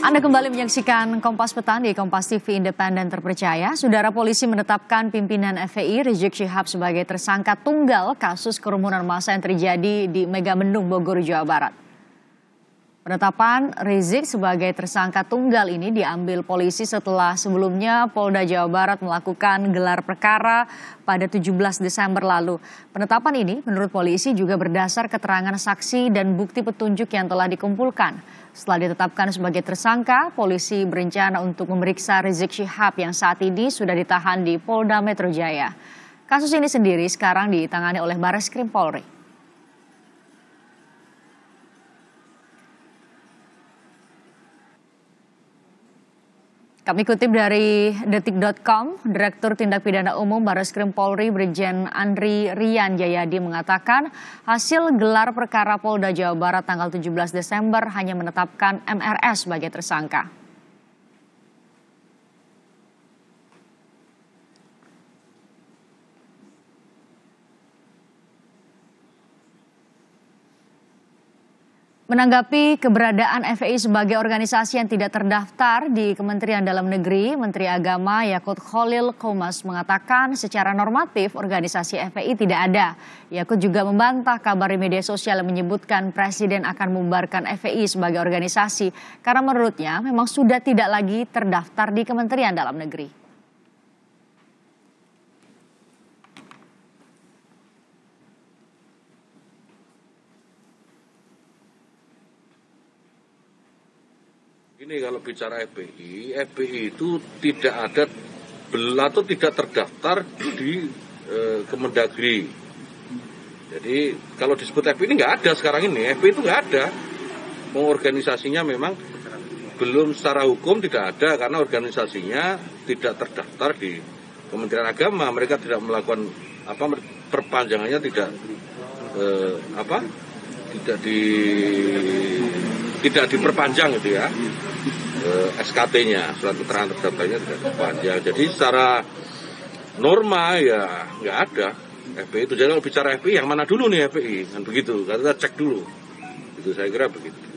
Anda kembali menyaksikan Kompas Petang di Kompas TV Independen Terpercaya. Saudara polisi menetapkan pimpinan FPI Rizik Syihab sebagai tersangka tunggal kasus kerumunan massa yang terjadi di Megamendung Bogor, Jawa Barat. Penetapan Rizik sebagai tersangka tunggal ini diambil polisi setelah sebelumnya Polda Jawa Barat melakukan gelar perkara pada 17 Desember lalu. Penetapan ini menurut polisi juga berdasar keterangan saksi dan bukti petunjuk yang telah dikumpulkan. Setelah ditetapkan sebagai tersangka, polisi berencana untuk memeriksa Rizik Syihab yang saat ini sudah ditahan di Polda Metro Jaya. Kasus ini sendiri sekarang ditangani oleh Baris Krim Polri. Kami kutip dari detik.com, Direktur Tindak Pidana Umum Baris Krim Polri Brigjen Andri Rian Jayadi mengatakan hasil gelar perkara Polda Jawa Barat tanggal 17 Desember hanya menetapkan MRS sebagai tersangka. Menanggapi keberadaan FPI sebagai organisasi yang tidak terdaftar di Kementerian Dalam Negeri, Menteri Agama Yakut Khalil Komas mengatakan secara normatif organisasi FPI tidak ada. Yakut juga membantah kabar di media sosial yang menyebutkan Presiden akan membubarkan FPI sebagai organisasi karena menurutnya memang sudah tidak lagi terdaftar di Kementerian Dalam Negeri. Ini kalau bicara FPI, FPI itu tidak ada atau tidak terdaftar di e, Kemendagri. Jadi kalau disebut FPI ini nggak ada sekarang ini, FPI itu nggak ada. Mau organisasinya memang belum secara hukum tidak ada karena organisasinya tidak terdaftar di Kementerian Agama. Mereka tidak melakukan apa perpanjangannya tidak e, apa tidak di tidak diperpanjang gitu ya. SKT-nya, surat keterangan terdaftarnya tidak panjang. Jadi secara norma ya nggak ada FPI itu. Jadi kalau bicara FPI yang mana dulu nih FPI? Kan begitu, kita cek dulu. Itu saya kira begitu.